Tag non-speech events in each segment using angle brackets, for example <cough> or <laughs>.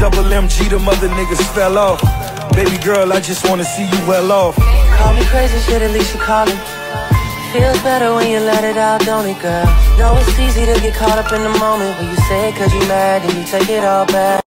Double MG, the mother niggas fell off. Baby girl, I just wanna see you well off. Call me crazy, shit, at least you calling. Feels better when you let it out, don't it, girl? Know it's easy to get caught up in the moment when you say it cause you mad, and you take it all back.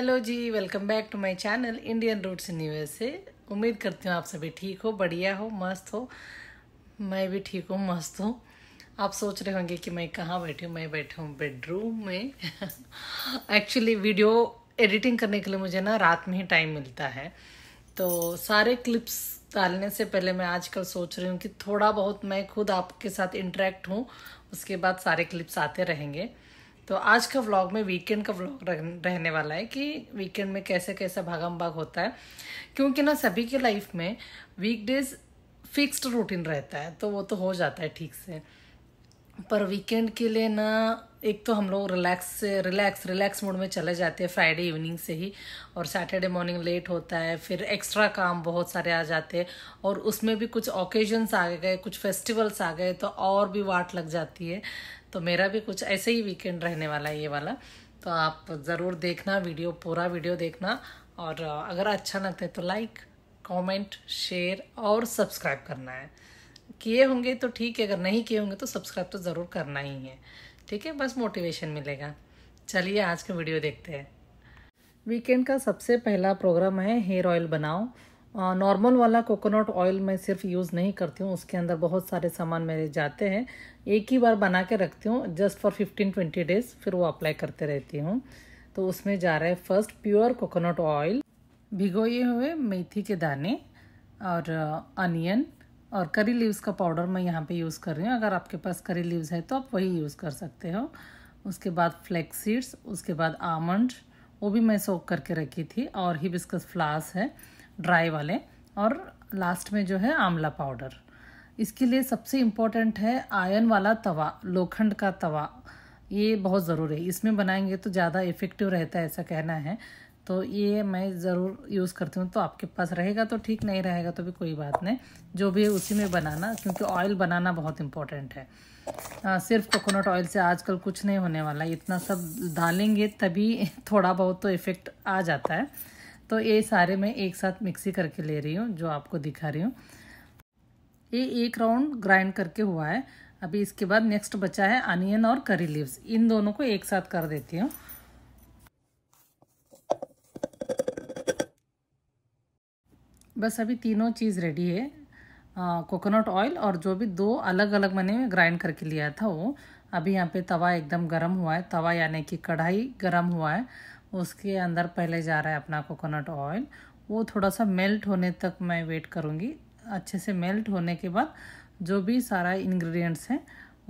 Hello जी welcome back to my channel Indian roots in USA उम्मीद करती हूँ आप सभी ठीक हो बढ़िया हो मस्त हो मैं भी ठीक हूँ मस्त हूँ आप सोच रहे होंगे कि मैं कहाँ बैठी हूँ मैं बैठी हूँ बेडरूम में एक्चुअली वीडियो एडिटिंग करने के लिए मुझे ना रात में ही टाइम मिलता है तो सारे क्लिप्स डालने से पहले मैं आजकल सोच रही हूँ कि थोड़ा बहुत मैं खुद आपके साथ इंटरेक्ट हूँ उसके बाद सारे क्लिप्स आते रहेंगे तो आज का व्लॉग में वीकेंड का व्लॉग रहने वाला है कि वीकेंड में कैसे कैसे भागम भाग होता है क्योंकि ना सभी के लाइफ में वीकडेज फिक्स्ड रूटीन रहता है तो वो तो हो जाता है ठीक से पर वीकेंड के लिए ना एक तो हम लोग रिलैक्स से रिलैक्स रिलैक्स मूड में चले जाते हैं फ्राइडे इवनिंग से ही और सैटरडे मॉर्निंग लेट होता है फिर एक्स्ट्रा काम बहुत सारे आ जाते हैं और उसमें भी कुछ ओकेजन्स आ गए कुछ फेस्टिवल्स आ गए तो और भी वाट लग जाती है तो मेरा भी कुछ ऐसे ही वीकेंड रहने वाला है ये वाला तो आप ज़रूर देखना वीडियो पूरा वीडियो देखना और अगर अच्छा लगता है तो लाइक कॉमेंट शेयर और सब्सक्राइब करना है किए होंगे तो ठीक है अगर नहीं किए होंगे तो सब्सक्राइब तो ज़रूर करना ही है ठीक है बस मोटिवेशन मिलेगा चलिए आज का वीडियो देखते हैं वीकेंड का सबसे पहला प्रोग्राम है हेयर ऑयल बनाओ नॉर्मल वाला कोकोनट ऑयल मैं सिर्फ यूज़ नहीं करती हूँ उसके अंदर बहुत सारे सामान मेरे जाते हैं एक ही बार बना के रखती हूँ just for fifteen twenty days फिर वो अप्लाई करते रहती हूँ तो उसमें जा रहा है फर्स्ट प्योर कोकोनट ऑयल भिगोए हुए मेथी के दाने और अनियन और करी लीव्स का पाउडर मैं यहाँ पे यूज़ कर रही हूँ अगर आपके पास करी लीव्स है तो आप वही यूज़ कर सकते हो उसके बाद फ्लैक्स सीड्स उसके बाद आमंड वो भी मैं सोख करके रखी थी और हिबिस्कस फ्लास है ड्राई वाले और लास्ट में जो है आंवला पाउडर इसके लिए सबसे इम्पोर्टेंट है आयन वाला तवा लोखंड का तवा ये बहुत ज़रूरी है इसमें बनाएंगे तो ज़्यादा इफ़ेक्टिव रहता है ऐसा कहना है तो ये मैं ज़रूर यूज़ करती हूँ तो आपके पास रहेगा तो ठीक नहीं रहेगा तो भी कोई बात नहीं जो भी है उसी में बनाना क्योंकि ऑयल बनाना बहुत इम्पोर्टेंट है आ, सिर्फ कोकोनट ऑयल से आजकल कुछ नहीं होने वाला इतना सब डालेंगे तभी थोड़ा बहुत तो इफ़ेक्ट आ जाता है तो ये सारे मैं एक साथ मिक्सी करके ले रही हूँ जो आपको दिखा रही हूँ ये एक राउंड ग्राइंड करके हुआ है अभी इसके बाद नेक्स्ट बचा है अनियन और करी लीव्स इन दोनों को एक साथ कर देती हूँ बस अभी तीनों चीज़ रेडी है कोकोनट ऑयल और जो भी दो अलग अलग मैंने ग्राइंड करके लिया था वो अभी यहाँ पे तवा एकदम गर्म हुआ है तवा यानी कि कढ़ाई गर्म हुआ है उसके अंदर पहले जा रहा है अपना कोकोनट ऑयल वो थोड़ा सा मेल्ट होने तक मैं वेट करूँगी अच्छे से मेल्ट होने के बाद जो भी सारा इन्ग्रीडियंट्स हैं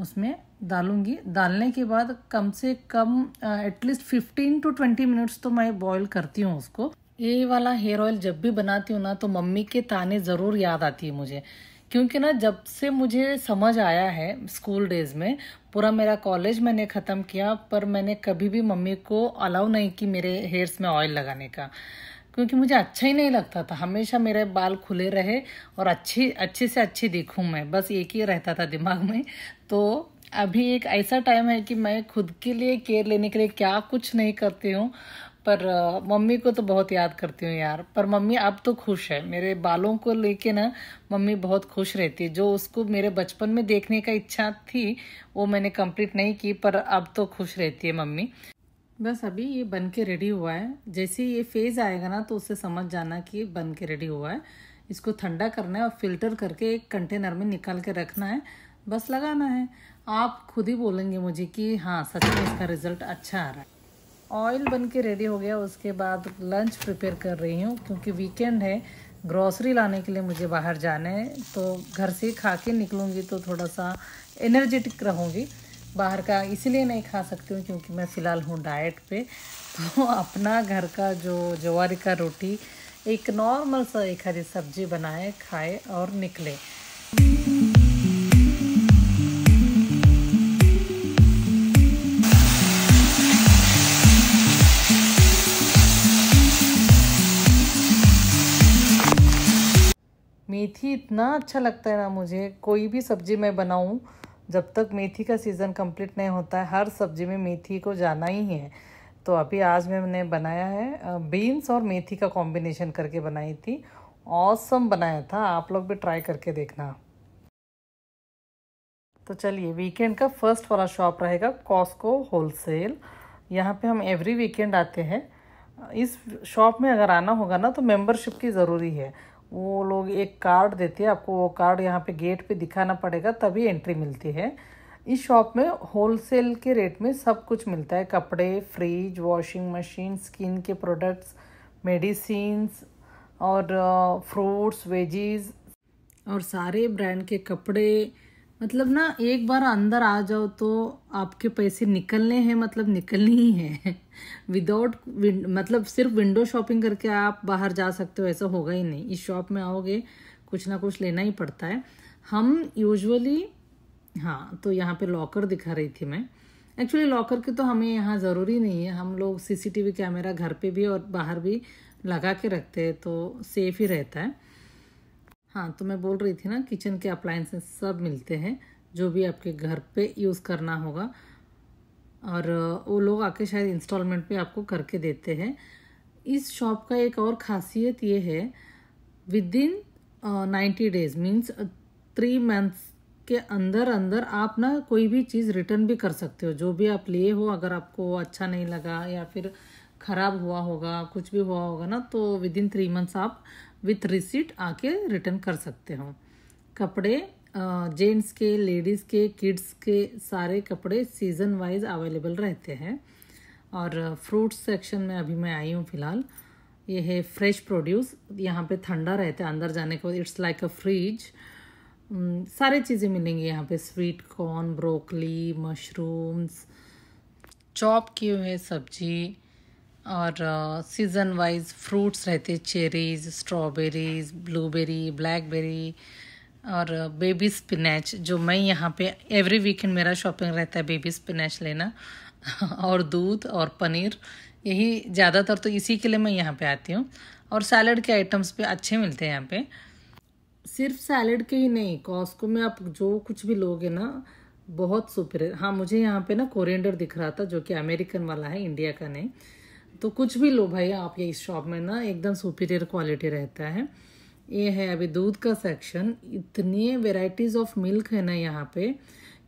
उसमें डालूँगी डालने के बाद कम से कम at least fifteen to twenty minutes तो मैं बॉयल करती हूँ उसको ये वाला हेयर ऑयल जब भी बनाती हूँ ना तो मम्मी के ताने ज़रूर याद आती है मुझे क्योंकि ना जब से मुझे समझ आया है स्कूल डेज में पूरा मेरा कॉलेज मैंने ख़त्म किया पर मैंने कभी भी मम्मी को अलाउ नहीं की मेरे हेयर्स में ऑयल लगाने का क्योंकि मुझे अच्छा ही नहीं लगता था हमेशा मेरे बाल खुले रहे और अच्छी अच्छे से अच्छी दिखूँ मैं बस एक ही रहता था दिमाग में तो अभी एक ऐसा टाइम है कि मैं खुद के लिए केयर लेने के लिए क्या कुछ नहीं करती हूँ पर मम्मी को तो बहुत याद करती हूँ यार पर मम्मी अब तो खुश है मेरे बालों को लेके ना मम्मी बहुत खुश रहती है जो उसको मेरे बचपन में देखने का इच्छा थी वो मैंने कंप्लीट नहीं की पर अब तो खुश रहती है मम्मी बस अभी ये बन के रेडी हुआ है जैसे ये फेज़ आएगा ना तो उससे समझ जाना कि बन के रेडी हुआ है इसको ठंडा करना है और फिल्टर करके एक कंटेनर में निकाल के रखना है बस लगाना है आप खुद ही बोलेंगे मुझे कि हाँ सच में इसका रिज़ल्ट अच्छा आ रहा है ऑयल बन के रेडी हो गया उसके बाद लंच प्रिपेयर कर रही हूँ क्योंकि वीकेंड है ग्रॉसरी लाने के लिए मुझे बाहर जाना है तो घर से खा के निकलूँगी तो थोड़ा सा एनर्जेटिक रहूँगी बाहर का इसीलिए नहीं खा सकती हूँ क्योंकि मैं फ़िलहाल हूँ डाइट पे तो अपना घर का जो जवारी का रोटी एक नॉर्मल सा एक हरी सब्जी बनाए खाए और निकले मेथी इतना अच्छा लगता है ना मुझे कोई भी सब्ज़ी मैं बनाऊं जब तक मेथी का सीज़न कंप्लीट नहीं होता है हर सब्ज़ी में मेथी को जाना ही है तो अभी आज मैंने बनाया है बीन्स और मेथी का कॉम्बिनेशन करके बनाई थी ऑसम बनाया था आप लोग भी ट्राई करके देखना तो चलिए वीकेंड का फर्स्ट वाला शॉप रहेगा कॉस्को होलसेल यहाँ पे हम एवरी वीकेंड आते हैं इस शॉप में अगर आना होगा ना तो मेंबरशिप की ज़रूरी है वो लोग एक कार्ड देते हैं आपको वो कार्ड यहाँ पे गेट पे दिखाना पड़ेगा तभी एंट्री मिलती है इस शॉप में होलसेल के रेट में सब कुछ मिलता है कपड़े फ्रिज वॉशिंग मशीन स्किन के प्रोडक्ट्स मेडिसिन और फ्रूट्स uh, वेजीज और सारे ब्रांड के कपड़े मतलब ना एक बार अंदर आ जाओ तो आपके पैसे निकलने हैं मतलब निकलने ही हैं विदाउट <laughs> मतलब सिर्फ विंडो शॉपिंग करके आप बाहर जा सकते हो ऐसा होगा ही नहीं इस शॉप में आओगे कुछ ना कुछ लेना ही पड़ता है हम यूजुअली हाँ तो यहाँ पे लॉकर दिखा रही थी मैं एक्चुअली लॉकर की तो हमें यहाँ ज़रूरी नहीं है हम लोग सीसीटीवी कैमरा घर पे भी और बाहर भी लगा के रखते हैं तो सेफ ही रहता है हाँ तो मैं बोल रही थी ना किचन के अप्लायंसेस सब मिलते हैं जो भी आपके घर पे यूज़ करना होगा और वो लोग आके शायद इंस्टॉलमेंट पे आपको करके देते हैं इस शॉप का एक और खासियत ये है within ninety days means three months के अंदर अंदर आप ना कोई भी चीज़ रिटर्न भी कर सकते हो जो भी आप लिए हो अगर आपको अच्छा नहीं लगा या फिर ख़राब हुआ होगा कुछ भी हुआ होगा ना तो विद इन थ्री मंथ्स आप विथ रिसिट आके रिटर्न कर सकते हो कपड़े जेंट्स के लेडीज़ के किड्स के सारे कपड़े सीज़न वाइज अवेलेबल रहते हैं और फ्रूट सेक्शन में अभी मैं आई हूँ फ़िलहाल ये है फ्रेश प्रोड्यूस यहाँ पे ठंडा रहता है अंदर जाने को इट्स लाइक अ फ्रिज सारे चीज़ें मिलेंगी यहाँ पे sweet corn broccoli mushrooms chop किए हुए सब्जी और सीज़न वाइज फ्रूट्स रहते चेरीज स्ट्रॉबेरीज ब्लूबेरी ब्लैकबेरी और बेबी स्पिनच जो मैं यहाँ पे एवरी वीकेंड मेरा शॉपिंग रहता है बेबी स्पिनच लेना <laughs> और दूध और पनीर यही ज़्यादातर तो इसी के लिए मैं यहाँ पे आती हूँ और सैलड के आइटम्स भी अच्छे मिलते हैं यहाँ पे सिर्फ सैलड के ही नहीं कॉस्को में आप जो कुछ भी लोगे ना बहुत सुपर हाँ मुझे यहाँ पे ना कोरिएंडर दिख रहा था जो कि अमेरिकन वाला है इंडिया का नहीं तो कुछ भी लो भाई आप ये इस शॉप में ना एकदम सुपीरियर क्वालिटी रहता है ये है अभी दूध का सेक्शन इतनी वेराइटीज़ ऑफ मिल्क है ना यहाँ पे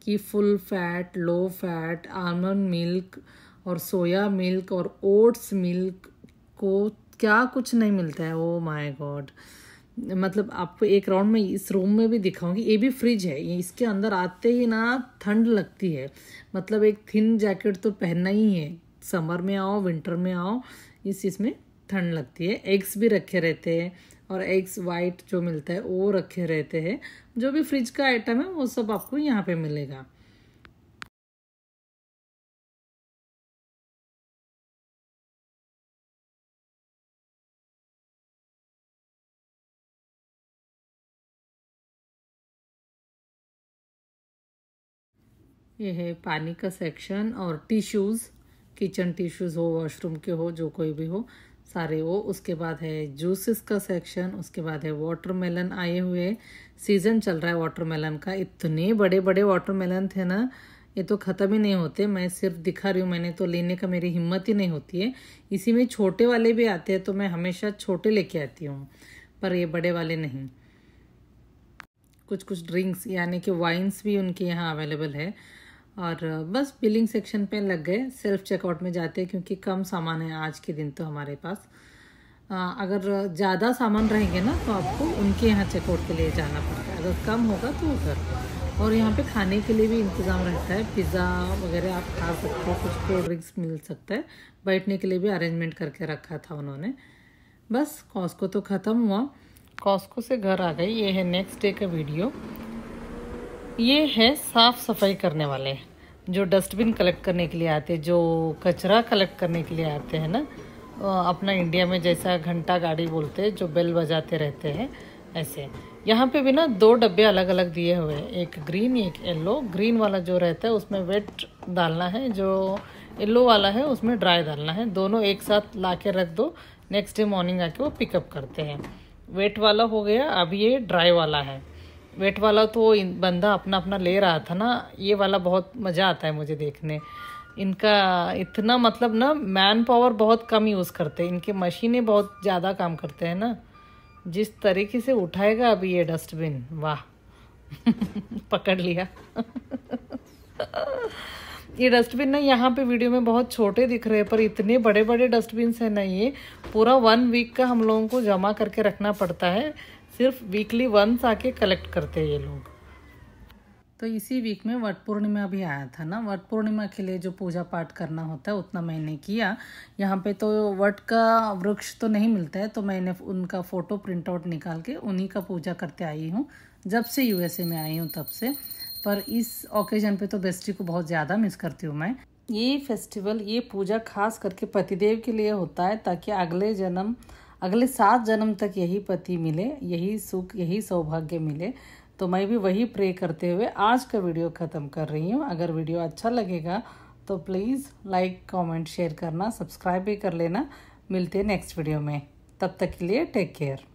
कि full fat low fat almond milk और सोया मिल्क और ओट्स मिल्क को क्या कुछ नहीं मिलता है ओ माय गॉड मतलब आपको एक राउंड में इस रूम में भी दिखाऊंगी ये भी फ्रिज है ये इसके अंदर आते ही ना ठंड लगती है मतलब एक थिन जैकेट तो पहनना ही है समर में आओ विंटर में आओ इस इसमें ठंड लगती है एग्स भी रखे रहते हैं और एग्स वाइट जो मिलता है वो रखे रहते हैं जो भी फ्रिज का आइटम है वो सब आपको यहाँ पे मिलेगा यह है पानी का सेक्शन और टिश्यूज़ किचन टिश्यूज़ हो वॉशरूम के हो जो कोई भी हो सारे वो उसके बाद है जूसेस का सेक्शन उसके बाद है वाटरमेलन आए हुए सीज़न चल रहा है वाटरमेलन का इतने बड़े बड़े वाटरमेलन थे ना ये तो ख़त्म ही नहीं होते मैं सिर्फ दिखा रही हूँ मैंने तो लेने का मेरी हिम्मत ही नहीं होती है इसी में छोटे वाले भी आते हैं तो मैं हमेशा छोटे लेके आती हूँ पर ये बड़े वाले नहीं कुछ कुछ ड्रिंक्स यानी कि वाइन्स भी उनके यहाँ अवेलेबल है और बस बिलिंग सेक्शन पे लग गए सेल्फ चेकआउट में जाते क्योंकि कम सामान है आज के दिन तो हमारे पास अगर ज़्यादा सामान रहेंगे ना तो आपको उनके यहाँ चेकआउट के लिए जाना पड़ता है अगर कम होगा तो उधर और यहाँ पे खाने के लिए भी इंतज़ाम रहता है पिज़्ज़ा वगैरह आप खा सकते हो कुछ कोल्ड ड्रिंक्स मिल सकता है बैठने के लिए भी अरेंजमेंट करके रखा था उन्होंने बस कॉस्को तो ख़त्म हुआ कॉस्को से घर आ गई ये है नेक्स्ट डे का वीडियो ये है साफ़ सफाई करने वाले जो डस्टबिन कलेक्ट करने के लिए आते हैं जो कचरा कलेक्ट करने के लिए आते हैं ना अपना इंडिया में जैसा घंटा गाड़ी बोलते हैं जो बेल बजाते रहते हैं ऐसे यहाँ पे भी ना दो डब्बे अलग अलग दिए हुए हैं एक ग्रीन एक येल्लो ग्रीन वाला जो रहता है उसमें वेट डालना है जो येल्लो वाला है उसमें ड्राई डालना है दोनों एक साथ ला के रख दो नेक्स्ट डे मॉर्निंग आके वो पिकअप करते हैं वेट वाला हो गया अब ये ड्राई वाला है वेट वाला तो बंदा अपना अपना ले रहा था ना ये वाला बहुत मज़ा आता है मुझे देखने इनका इतना मतलब ना मैन पावर बहुत कम यूज़ करते हैं इनके मशीनें बहुत ज़्यादा काम करते हैं ना जिस तरीके से उठाएगा अभी ये डस्टबिन वाह <laughs> पकड़ लिया <laughs> ये डस्टबिन ना यहाँ पे वीडियो में बहुत छोटे दिख रहे हैं पर इतने बड़े बड़े डस्टबिन हैं ना ये पूरा वन वीक का हम लोगों को जमा करके रखना पड़ता है सिर्फ वीकली वंस आके कलेक्ट करते हैं ये लोग तो इसी वीक में वट पूर्णिमा भी आया था ना वट पूर्णिमा के लिए जो पूजा पाठ करना होता है उतना मैंने किया यहाँ पे तो वट का वृक्ष तो नहीं मिलता है तो मैंने उनका फ़ोटो प्रिंट आउट निकाल के उन्हीं का पूजा करते आई हूँ जब से यूएसए में आई हूँ तब से पर इस ओकेजन पे तो बेस्टी को बहुत ज़्यादा मिस करती हूँ मैं ये फेस्टिवल ये पूजा खास करके पतिदेव के लिए होता है ताकि अगले जन्म अगले सात जन्म तक यही पति मिले यही सुख यही सौभाग्य मिले तो मैं भी वही प्रे करते हुए आज का वीडियो ख़त्म कर रही हूँ अगर वीडियो अच्छा लगेगा तो प्लीज़ लाइक कमेंट शेयर करना सब्सक्राइब भी कर लेना मिलते हैं नेक्स्ट वीडियो में तब तक के लिए टेक केयर